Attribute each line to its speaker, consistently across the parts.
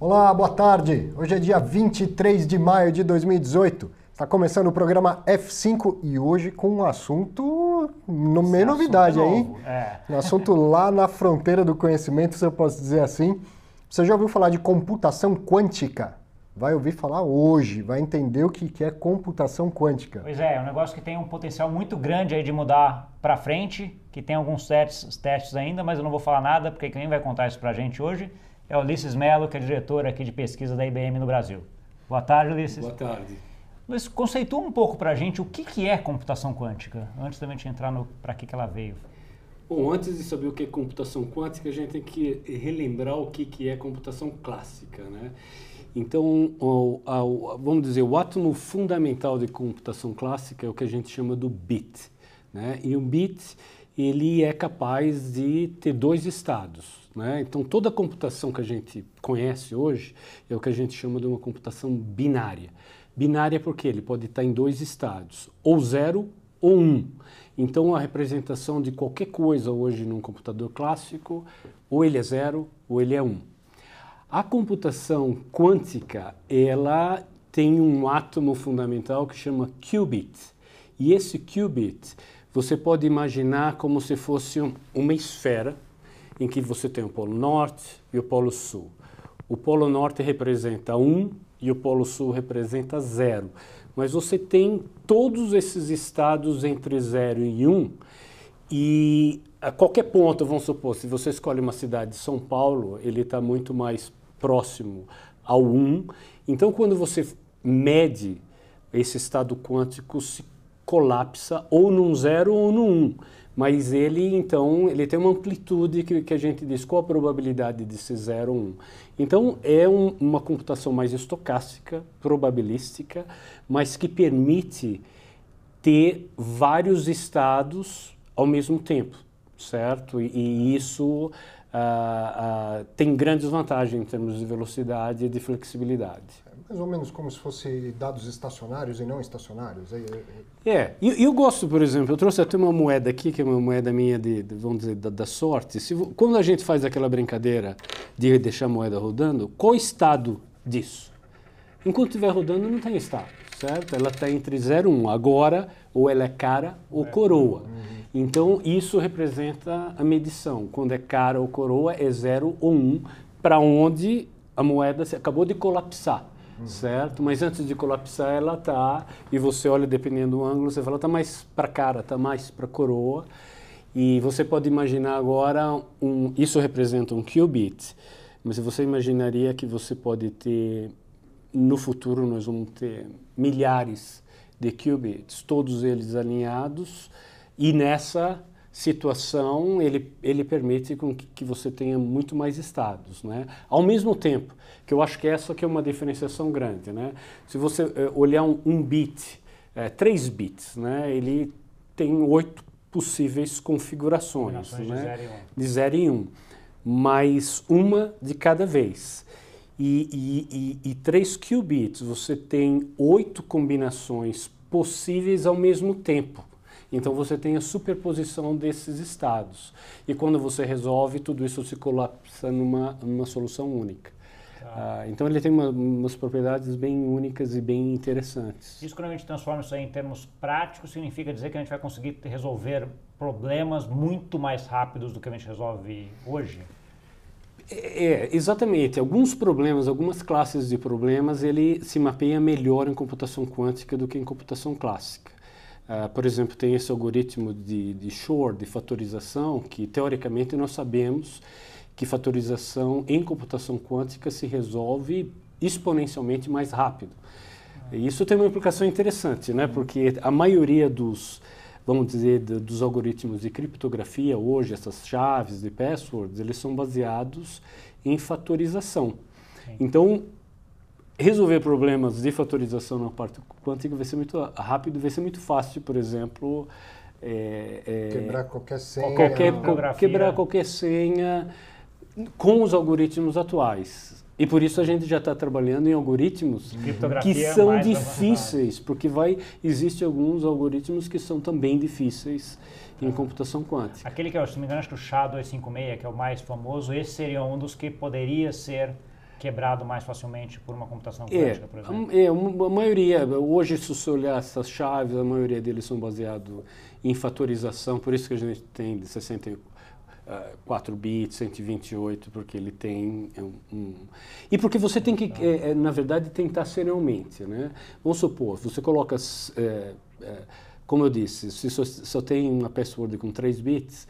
Speaker 1: Olá, boa tarde. Hoje é dia 23 de maio de 2018. Está começando o programa F5 e hoje com um assunto, no meio novidade aí. É. Um assunto lá na fronteira do conhecimento, se eu posso dizer assim. Você já ouviu falar de computação quântica? Vai ouvir falar hoje, vai entender o que, que é computação quântica.
Speaker 2: Pois é, é um negócio que tem um potencial muito grande aí de mudar para frente, que tem alguns testes, testes ainda, mas eu não vou falar nada, porque quem vai contar isso para a gente hoje é Ulisses Melo, que é diretor aqui de pesquisa da IBM no Brasil. Boa tarde, Ulisses. Boa tarde. Luiz, conceitua um pouco para a gente o que, que é computação quântica, antes da gente entrar no para que, que ela veio.
Speaker 3: Bom, antes de saber o que é computação quântica, a gente tem que relembrar o que, que é computação clássica, né? Então, o, a, o, vamos dizer, o átomo fundamental de computação clássica é o que a gente chama do bit, né? E o bit, ele é capaz de ter dois estados, né? Então, toda a computação que a gente conhece hoje é o que a gente chama de uma computação binária. Binária porque ele pode estar em dois estados, ou zero ou um. Então, a representação de qualquer coisa hoje num computador clássico, ou ele é zero ou ele é um. A computação quântica, ela tem um átomo fundamental que chama qubit. E esse qubit, você pode imaginar como se fosse uma esfera em que você tem o Polo Norte e o Polo Sul. O Polo Norte representa 1 um, e o Polo Sul representa 0. Mas você tem todos esses estados entre 0 e 1 um, e a qualquer ponto, vamos supor, se você escolhe uma cidade de São Paulo, ele está muito mais próximo ao 1. Um. Então, quando você mede, esse estado quântico se colapsa ou num 0 ou num Um. Mas ele, então, ele tem uma amplitude que, que a gente diz qual a probabilidade de ser 0 ou 1. Um. Então, é um, uma computação mais estocástica, probabilística, mas que permite ter vários estados ao mesmo tempo, certo? E, e isso ah, ah, tem grandes vantagens em termos de velocidade e de flexibilidade
Speaker 1: mais ou menos como se fosse dados estacionários e não estacionários. É,
Speaker 3: é. é. é eu, eu, gosto, por exemplo, eu trouxe até uma moeda aqui, que é uma moeda minha de, de vamos dizer, da, da sorte. Se, quando a gente faz aquela brincadeira de deixar a moeda rodando, qual o estado disso? Enquanto estiver rodando, não tem estado, certo? Ela está entre 0 e 1. Um. Agora, ou ela é cara ou é. coroa. Uhum. Então, isso representa a medição. Quando é cara ou coroa, é 0 ou 1, um, para onde a moeda acabou de colapsar uhum. certo? Mas antes de colapsar, ela tá e você olha dependendo do ângulo, você fala tá mais para cara, tá mais para coroa. E você pode imaginar agora um, isso representa um qubit, mas você imaginaria que você pode ter no futuro nós vamos ter milhares de qubits, todos eles alinhados e nessa situação, ele, ele permite com que, que, você tenha muito mais estados, né? Ao mesmo tempo, que eu acho que essa que é uma diferenciação grande, né? Se você é, olhar um, um bit, é, três bits, né? Ele tem oito possíveis configurações, né? de 0 e 1. Um. mais uma de cada vez. E, e, e, e três qubits, você tem oito combinações possíveis ao mesmo tempo. Então você tem a superposição desses estados. E quando você resolve, tudo isso se colapsa numa, numa solução única. Tá. Ah, então ele tem uma, umas propriedades bem únicas e bem interessantes.
Speaker 2: Isso quando a gente transforma isso em termos práticos, significa dizer que a gente vai conseguir resolver problemas muito mais rápidos do que a gente resolve hoje?
Speaker 3: É, é exatamente. Alguns problemas, algumas classes de problemas, ele se mapeia melhor em computação quântica do que em computação clássica. Uh, por exemplo, tem esse algoritmo de, de Shor, de fatorização, que teoricamente nós sabemos que fatorização em computação quântica se resolve exponencialmente mais rápido. E isso tem uma implicação interessante, né? porque a maioria dos, vamos dizer, dos algoritmos de criptografia hoje, essas chaves de passwords, eles são baseados em fatorização. Então, resolver problemas de fatorização na parte quântica vai ser muito rápido, vai ser muito fácil, por exemplo, é, é, quebrar qualquer senha, qualquer, quebrar qualquer senha com os algoritmos atuais. E por isso a gente já está trabalhando em algoritmos que é são difíceis, porque vai existe alguns algoritmos que são também difíceis em computação quântica.
Speaker 2: Aquele que, se não me engano, acho que o SHA-256, que é o mais famoso, esse seria um dos que poderia ser quebrado mais facilmente por uma computação é, quântica, é, por exemplo?
Speaker 3: É, a maioria, hoje se você olhar essas chaves, a maioria deles são baseados em fatorização, por isso que a gente tem de 64 ah, bits, 128, porque ele tem é um... e porque você tem que, então. é, é, na verdade, tentar serialmente, né? Vamos supor, você coloca... É, como eu disse, se só, só tem uma password com 3 bits,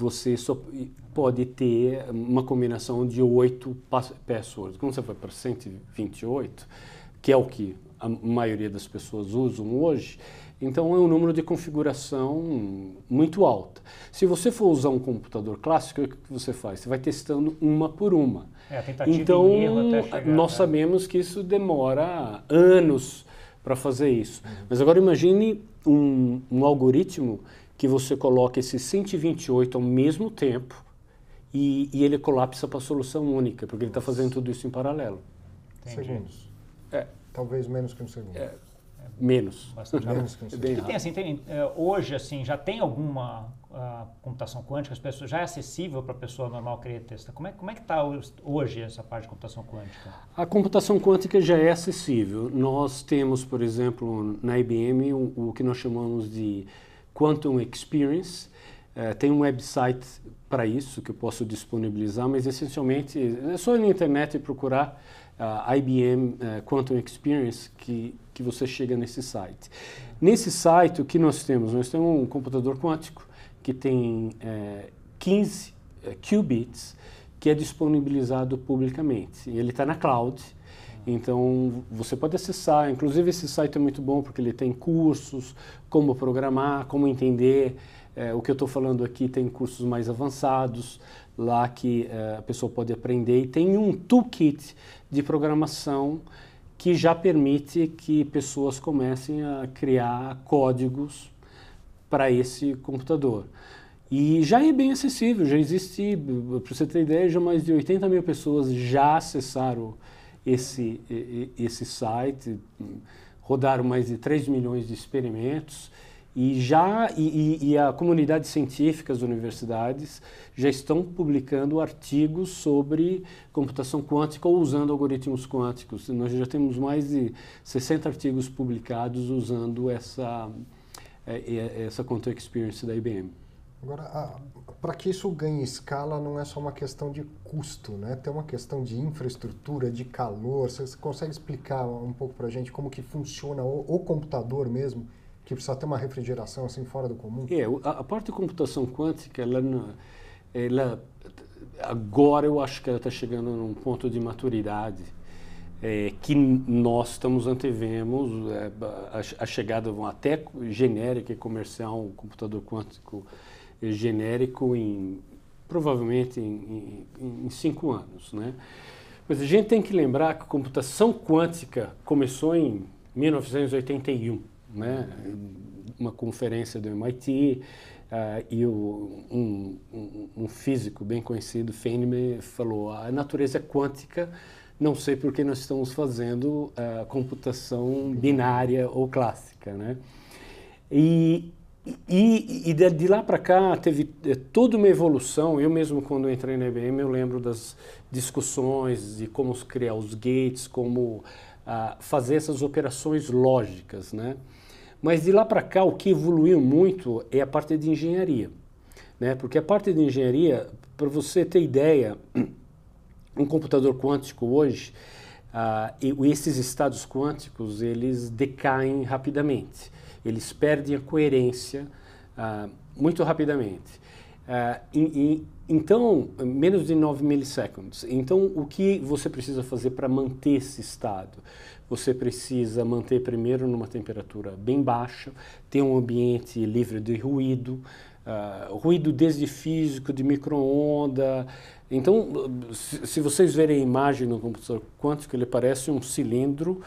Speaker 3: você só pode ter uma combinação de oito passwords. Quando você vai para 128, que é o que a maioria das pessoas usam hoje, então é um número de configuração muito alto. Se você for usar um computador clássico, o que você faz? Você vai testando uma por uma.
Speaker 2: É, então, chegar, né?
Speaker 3: nós né? sabemos que isso demora anos para fazer isso. Uhum. Mas agora imagine um, um algoritmo que você coloca esses 128 ao mesmo tempo e, e ele colapsa para a solução única, porque ele está fazendo tudo isso em paralelo.
Speaker 1: Entendi. Segundos.
Speaker 2: É. Talvez menos que um segundo. É.
Speaker 3: Menos. Bastante menos que um é segundo. tem,
Speaker 2: assim, tem, é, hoje, assim, já tem alguma uh, computação quântica, as pessoas, já é acessível para a pessoa normal querer testar? Como é, como é que tá está hoje essa parte de computação quântica?
Speaker 3: A computação quântica já é acessível. Nós temos, por exemplo, na IBM, o, o que nós chamamos de Quantum Experience. Eh, tem um website para isso que eu posso disponibilizar, mas essencialmente é só ir na internet e procurar uh, eh, IBM uh, eh, Quantum Experience que, que você chega nesse site. Nesse site, o que nós temos? Nós temos um computador quântico que tem é, 15 qubits que é disponibilizado publicamente. Ele está na cloud, então, você pode acessar. Inclusive, esse site é muito bom porque ele tem cursos, como programar, como entender. É, o que eu estou falando aqui tem cursos mais avançados lá que é, a pessoa pode aprender. E tem um toolkit de programação que já permite que pessoas comecem a criar códigos para esse computador. E já é bem acessível, já existe, para você ter ideia, já mais de 80 mil pessoas já acessaram esse, esse site, rodaram mais de 3 milhões de experimentos e já e, e, a comunidade científica, as universidades, já estão publicando artigos sobre computação quântica ou usando algoritmos quânticos. Nós já temos mais de 60 artigos publicados usando essa, é, é, essa Quantum Experience da IBM.
Speaker 1: Agora, para que isso ganhe escala, não é só uma questão de custo, né? Tem uma questão de infraestrutura, de calor. Você consegue explicar um pouco para a gente como que funciona o, o, computador mesmo, que precisa ter uma refrigeração assim fora do comum? É,
Speaker 3: a, a parte de computação quântica, ela, ela agora eu acho que ela está chegando num ponto de maturidade é, que nós estamos antevemos é, a, a chegada até genérica e comercial, o computador quântico genérico em provavelmente em, em, em cinco anos, né? Mas a gente tem que lembrar que a computação quântica começou em 1981, né? Uma conferência do MIT uh, ah, e o, um, um, um, físico bem conhecido, Feynman, falou a natureza é quântica, não sei por que nós estamos fazendo uh, computação binária ou clássica, né? E e, e de lá para cá teve eh, toda uma evolução. Eu mesmo, quando entrei na IBM, eu lembro das discussões de como criar os gates, como ah, fazer essas operações lógicas, né? Mas de lá para cá, o que evoluiu muito é a parte de engenharia, né? Porque a parte de engenharia, para você ter ideia, um computador quântico hoje, ah, esses estados quânticos, eles decaem rapidamente eles perdem a coerência uh, muito rapidamente. Uh, in, in, então, menos de 9 milissegundos. Então, o que você precisa fazer para manter esse estado? Você precisa manter primeiro numa temperatura bem baixa, ter um ambiente livre de ruído, uh, ruído desde físico, de micro-onda. Então, se, se vocês verem a imagem no computador quanto que ele parece um cilindro,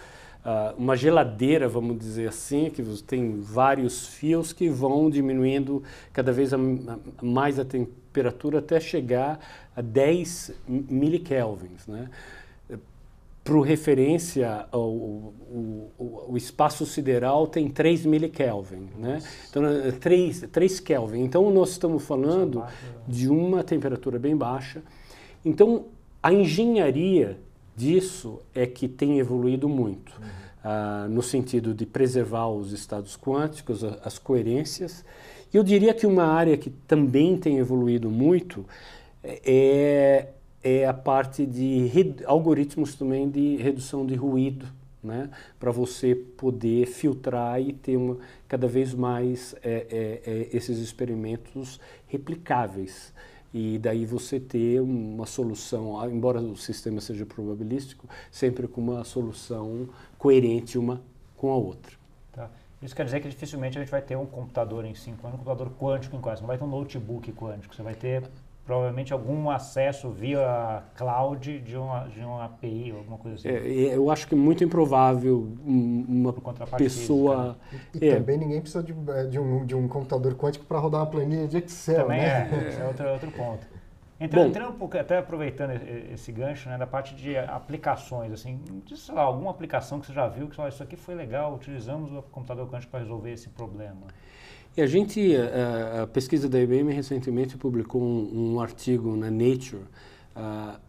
Speaker 3: uh, uma geladeira, vamos dizer assim, que tem vários fios que vão diminuindo cada vez a, a, mais a temperatura até chegar a 10 milikelvins, né? Para referência, o, o, o, espaço sideral tem 3 milikelvin, né? Então, 3, é, 3 Kelvin. Então, nós estamos falando né? de uma temperatura bem baixa. Então, a engenharia disso é que tem evoluído muito, uhum. ah, no sentido de preservar os estados quânticos, as coerências. E eu diria que uma área que também tem evoluído muito é, é, é a parte de algoritmos também de redução de ruído. Né, para você poder filtrar e ter uma, cada vez mais é, é, é, esses experimentos replicáveis e daí você ter uma solução, embora o sistema seja probabilístico, sempre com uma solução coerente uma com a outra.
Speaker 2: Tá. Isso quer dizer que dificilmente a gente vai ter um computador em 5 anos, um computador quântico em quase, não vai ter um notebook quântico, você vai ter provavelmente algum acesso via cloud de uma, de uma API ou alguma coisa assim. É,
Speaker 3: eu acho que é muito improvável uma pessoa... Né? E, e é. também
Speaker 2: ninguém precisa de, é, de, um,
Speaker 1: de um computador quântico para rodar uma planilha de Excel, também né? Também é, esse é
Speaker 2: outro, outro ponto. Entrando, entrando um pouco, até aproveitando esse gancho, né, da parte de aplicações, assim, sei lá, alguma aplicação que você já viu que, olha, isso aqui foi legal, utilizamos o computador quântico para resolver esse problema.
Speaker 3: E a gente, a, eh, eh, a pesquisa da IBM recentemente publicou um, um artigo na Nature uh,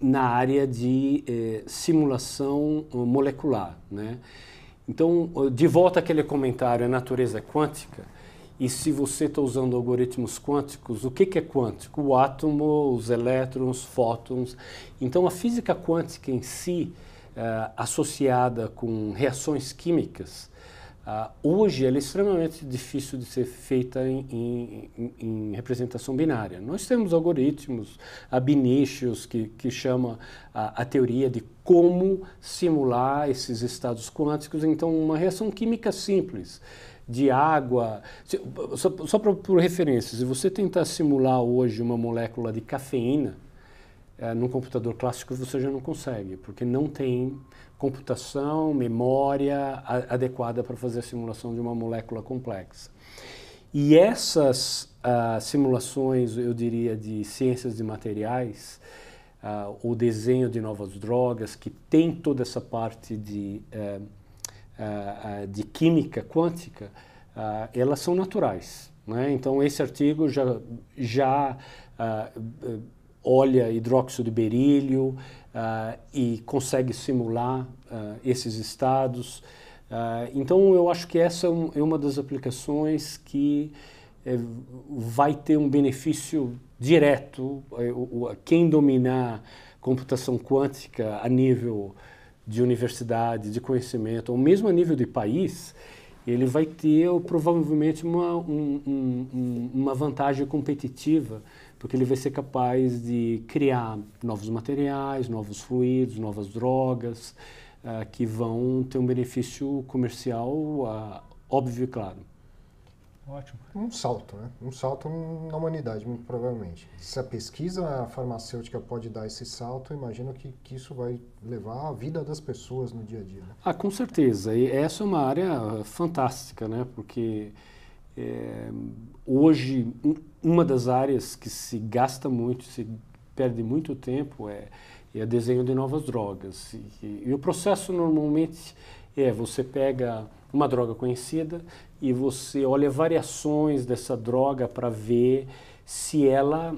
Speaker 3: na área de eh, simulação molecular, né? Então, de volta aquele comentário, a natureza é quântica, e se você está usando algoritmos quânticos, o que, que é quântico? O átomo, os elétrons, fótons. Então, a física quântica em si, eh, associada com reações químicas, Uh, hoje ela é extremamente difícil de ser feita em, em, em, representação binária. Nós temos algoritmos, a que, que chama a, a, teoria de como simular esses estados quânticos. Então, uma reação química simples de água. Se, só, só pra, por referência, se você tentar simular hoje uma molécula de cafeína, uh, num computador clássico você já não consegue, porque não tem computação, memória a, adequada para fazer a simulação de uma molécula complexa. E essas uh, simulações, eu diria, de ciências de materiais, uh, o desenho de novas drogas, que tem toda essa parte de, uh, de química quântica, elas são naturais. Né? Então, esse artigo já, já olha hidróxido de berílio uh, e consegue simular uh, esses estados. Uh, então, eu acho que essa é, é uma das aplicações que é, vai ter um benefício direto. É, quem dominar computação quântica a nível de universidade, de conhecimento, ou mesmo a nível de país, ele vai ter provavelmente uma, um, um, uma vantagem competitiva porque ele vai ser capaz de criar novos materiais, novos fluidos, novas drogas, uh, que vão ter um benefício comercial uh, óbvio e claro.
Speaker 1: Ótimo. Um salto, né? Um salto na humanidade, muito provavelmente. Se a pesquisa farmacêutica pode dar esse salto, imagino que, que isso vai levar a vida das pessoas no dia a dia. Né?
Speaker 3: Ah, com certeza. E essa é uma área fantástica, né? Porque é, hoje, um, uma das áreas que se gasta muito, se perde muito tempo, é, é desenho de novas drogas. E, e, e o processo normalmente é você pega uma droga conhecida e você olha variações dessa droga para ver se ela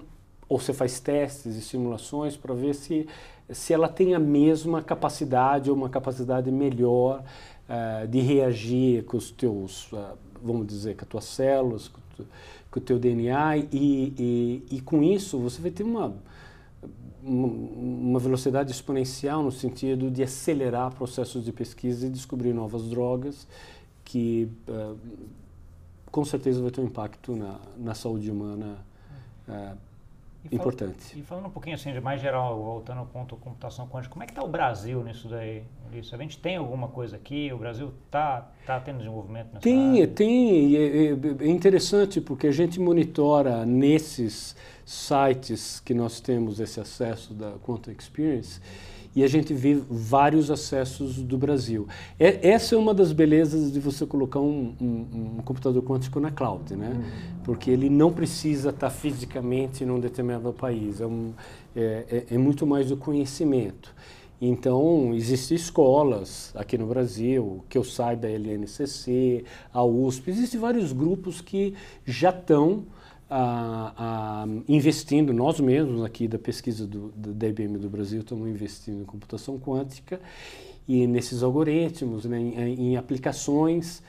Speaker 3: ou você faz testes e simulações para ver se, se ela tem a mesma capacidade ou uma capacidade melhor uh, de reagir com os teus uh, vamos dizer, com as tuas células, com, tu, com o teu DNA, e, e, e, com isso você vai ter uma, uma velocidade exponencial no sentido de acelerar processos de pesquisa e descobrir novas drogas que uh, com certeza vai ter um impacto na, na saúde humana uh, e Importante. Falando,
Speaker 2: e falando um pouquinho assim, mais geral, voltando ao ponto computação quântica, como é que está o Brasil nisso daí? Isso, a gente tem alguma coisa aqui? O Brasil está tá tendo desenvolvimento nessa
Speaker 3: Tem, área? tem. É, é, é, interessante porque a gente monitora nesses sites que nós temos esse acesso da Quantum Experience e a gente vê vários acessos do Brasil. É, essa é uma das belezas de você colocar um, um, um computador quântico na cloud, né? Uhum. Porque ele não precisa estar fisicamente num determinado país, é, um, é, é, é muito mais do conhecimento. Então, existem escolas aqui no Brasil, que eu saiba a LNCC, a USP, existem vários grupos que já estão investindo, nós mesmos aqui da pesquisa do, da IBM do Brasil, estamos investindo em computação quântica e nesses algoritmos, né, em, em, aplicações,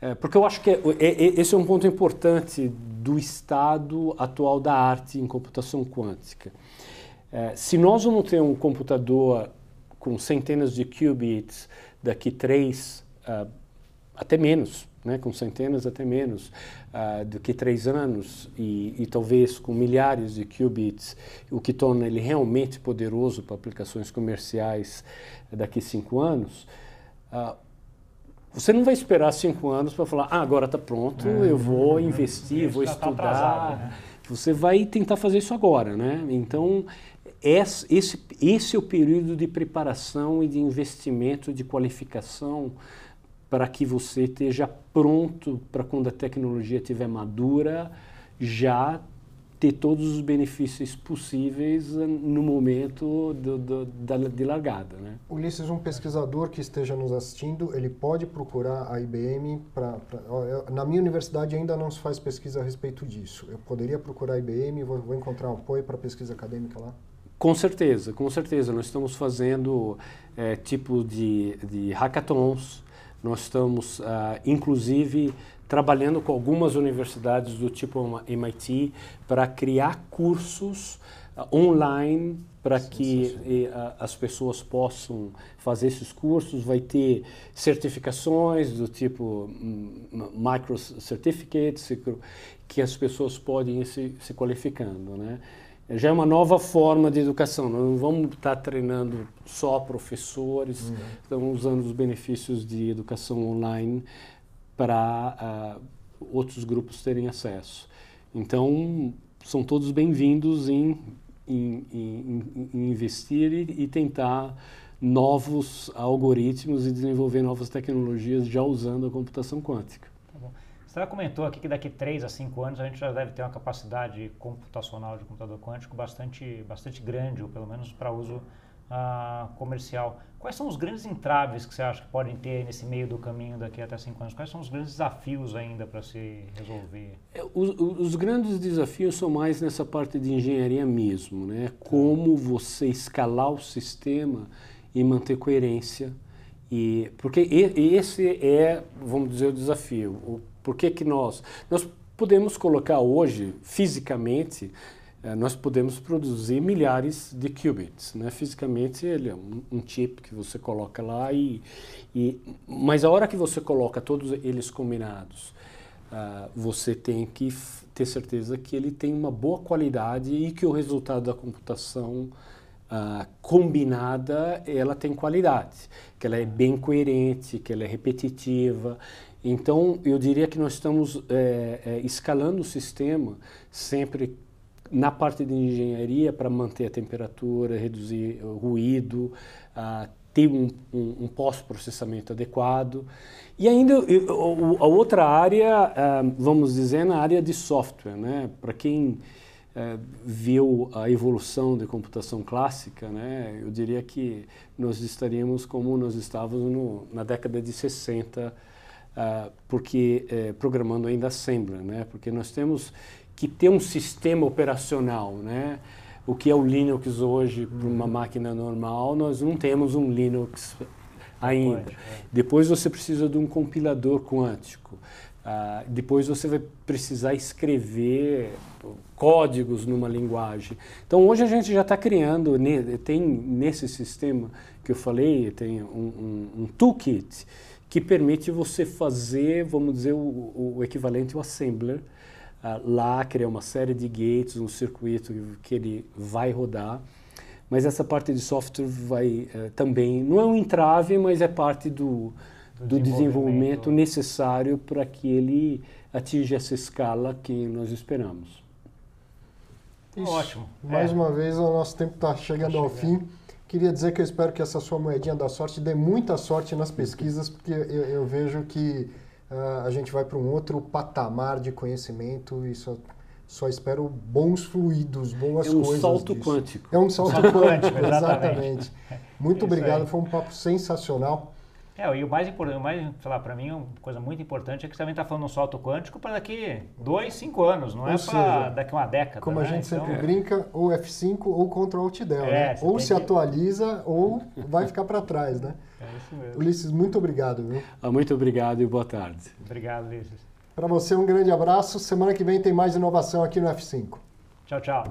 Speaker 3: é, porque eu acho que é, é, é, esse é um ponto importante do estado atual da arte em computação quântica. É, se nós vamos ter um computador com centenas de qubits daqui três, uh, até menos, né, com centenas até menos uh, do que três anos e, e, talvez com milhares de qubits, o que torna ele realmente poderoso para aplicações comerciais daqui cinco anos. Uh, você não vai esperar cinco anos para falar, ah, agora está pronto, é, eu vou é, investir, vou tá estudar. Tá atrasado, né? Você vai tentar fazer isso agora, né? Então esse, esse é o período de preparação e de investimento, de qualificação para que você esteja pronto para quando a tecnologia estiver madura, já ter todos os benefícios possíveis eh, no momento do, do, da, de largada. Né?
Speaker 1: Ulisses, um pesquisador que esteja nos assistindo, ele pode procurar a IBM para... Na minha universidade ainda não se faz pesquisa a respeito disso. Eu poderia procurar a IBM, vou, vou encontrar apoio para pesquisa acadêmica lá?
Speaker 3: Com certeza, com certeza. Nós estamos fazendo é, tipo de, de hackathons, nós estamos, uh, inclusive, trabalhando com algumas universidades do tipo MIT para criar cursos uh, online para que e, ah, as pessoas possam fazer esses cursos. Vai ter certificações do tipo hum, micro certificates que as pessoas podem ir se, se qualificando, né? É, já é uma nova forma de educação. Nós não vamos estar treinando só professores, uhum. estamos usando os benefícios de educação online para uh, outros grupos terem acesso. Então, são todos bem-vindos em, em, em, em, investir e, e tentar novos algoritmos e desenvolver novas tecnologias já usando a computação quântica.
Speaker 2: Você já comentou aqui que daqui 3 a 5 anos a gente já deve ter uma capacidade computacional de computador quântico bastante, bastante grande, ou pelo menos para uso ah, comercial. Quais são os grandes entraves que você acha que podem ter nesse meio do caminho daqui até 5 anos? Quais são os grandes desafios ainda para se resolver?
Speaker 3: É, os, os, grandes desafios são mais nessa parte de engenharia mesmo, né? Como você escalar o sistema e manter coerência. E, porque esse é, vamos dizer, o desafio. O por que, que nós? Nós podemos colocar hoje, fisicamente, eh, nós podemos produzir milhares de qubits, né? Fisicamente ele é um, chip que você coloca lá e, e, mas a hora que você coloca todos eles combinados, uh, você tem que ter certeza que ele tem uma boa qualidade e que o resultado da computação uh, combinada ela tem qualidade, que ela é bem coerente, que ela é repetitiva. Então, eu diria que nós estamos é, é, escalando o sistema sempre na parte de engenharia para manter a temperatura, reduzir o ruído, a ter um, um, um pós-processamento adequado. E ainda eu, a outra área, é, vamos dizer, na área de software, né? Para quem é, viu a evolução da computação clássica, né? Eu diria que nós estaríamos como nós estávamos no, na década de 60, Uh, porque eh, programando ainda sembra, né? Porque nós temos que ter um sistema operacional, né? O que é o Linux hoje uhum. para uma máquina normal, nós não temos um Linux ainda. é. Depois você precisa de um compilador quântico. Uh, depois você vai precisar escrever códigos numa linguagem. Então hoje a gente já está criando, ne, tem nesse sistema que eu falei, tem um, um, um toolkit que permite você fazer, vamos dizer, o, o equivalente ao assembler, uh, lá criar uma série de gates, um circuito que ele vai rodar, mas essa parte de software vai uh, também, não é um entrave, mas é parte do, do, do desenvolvimento necessário para que ele atinja essa escala que nós esperamos.
Speaker 2: Isso. Ótimo. Mais
Speaker 1: é. uma vez, o nosso tempo está chegando tá ao fim. Queria dizer que eu espero que essa sua moedinha da sorte dê muita sorte nas pesquisas, porque eu, eu vejo que uh, a gente vai para um outro patamar de conhecimento e só, só espero bons fluidos, boas coisas. É um coisas salto disso. quântico. É um salto, um quântico, exatamente. exatamente. Muito é Isso obrigado, aí. foi um papo sensacional.
Speaker 2: É, e o mais importante, mais, sei lá, para mim, uma coisa muito importante é que você também está falando um salto quântico para daqui dois, cinco anos, não ou é para daqui uma década. Como né? a gente então, sempre é.
Speaker 1: brinca, ou F5 ou Ctrl Alt Dell, é, né? Ou se que... atualiza ou vai ficar para trás, né? É isso mesmo. Ulisses, muito obrigado, viu?
Speaker 3: Ah, muito obrigado e boa tarde.
Speaker 2: Obrigado, Ulisses.
Speaker 1: Para você, um grande abraço. Semana que vem tem mais inovação aqui no F5.
Speaker 2: Tchau, tchau.